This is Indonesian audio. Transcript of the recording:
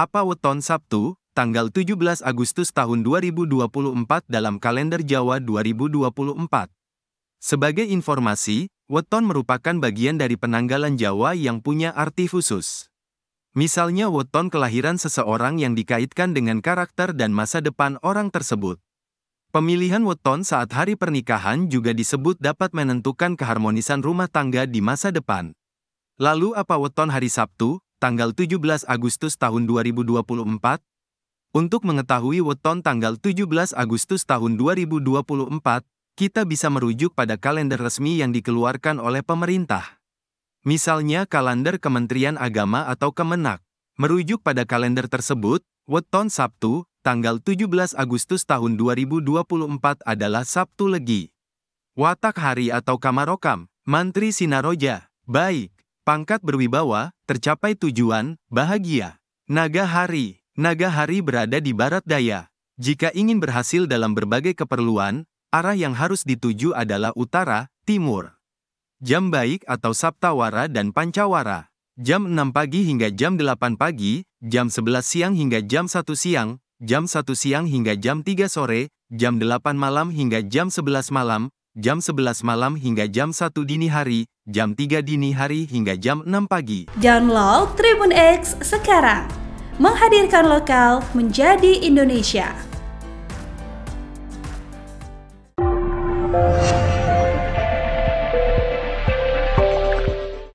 Apa weton Sabtu, tanggal 17 Agustus tahun 2024 dalam kalender Jawa 2024. Sebagai informasi, weton merupakan bagian dari penanggalan Jawa yang punya arti khusus. Misalnya weton kelahiran seseorang yang dikaitkan dengan karakter dan masa depan orang tersebut. Pemilihan weton saat hari pernikahan juga disebut dapat menentukan keharmonisan rumah tangga di masa depan. Lalu apa weton hari Sabtu, tanggal 17 Agustus tahun 2024, untuk mengetahui weton tanggal 17 Agustus tahun 2024, kita bisa merujuk pada kalender resmi yang dikeluarkan oleh pemerintah. Misalnya kalender Kementerian Agama atau Kemenak. Merujuk pada kalender tersebut, weton Sabtu, tanggal 17 Agustus tahun 2024 adalah Sabtu Legi. Watak hari atau Kamarokam, Mantri Sinaroja, baik. Pangkat berwibawa, tercapai tujuan, bahagia. Naga Hari Naga Hari berada di barat daya. Jika ingin berhasil dalam berbagai keperluan, arah yang harus dituju adalah utara, timur. Jam baik atau Sabtawara dan Pancawara. Jam 6 pagi hingga jam 8 pagi, jam 11 siang hingga jam 1 siang, jam 1 siang hingga jam 3 sore, jam 8 malam hingga jam 11 malam, jam 11 malam hingga jam 1 dini hari, jam 3 dini hari hingga jam 6 pagi. Download Tribun X sekarang. Menghadirkan lokal menjadi Indonesia.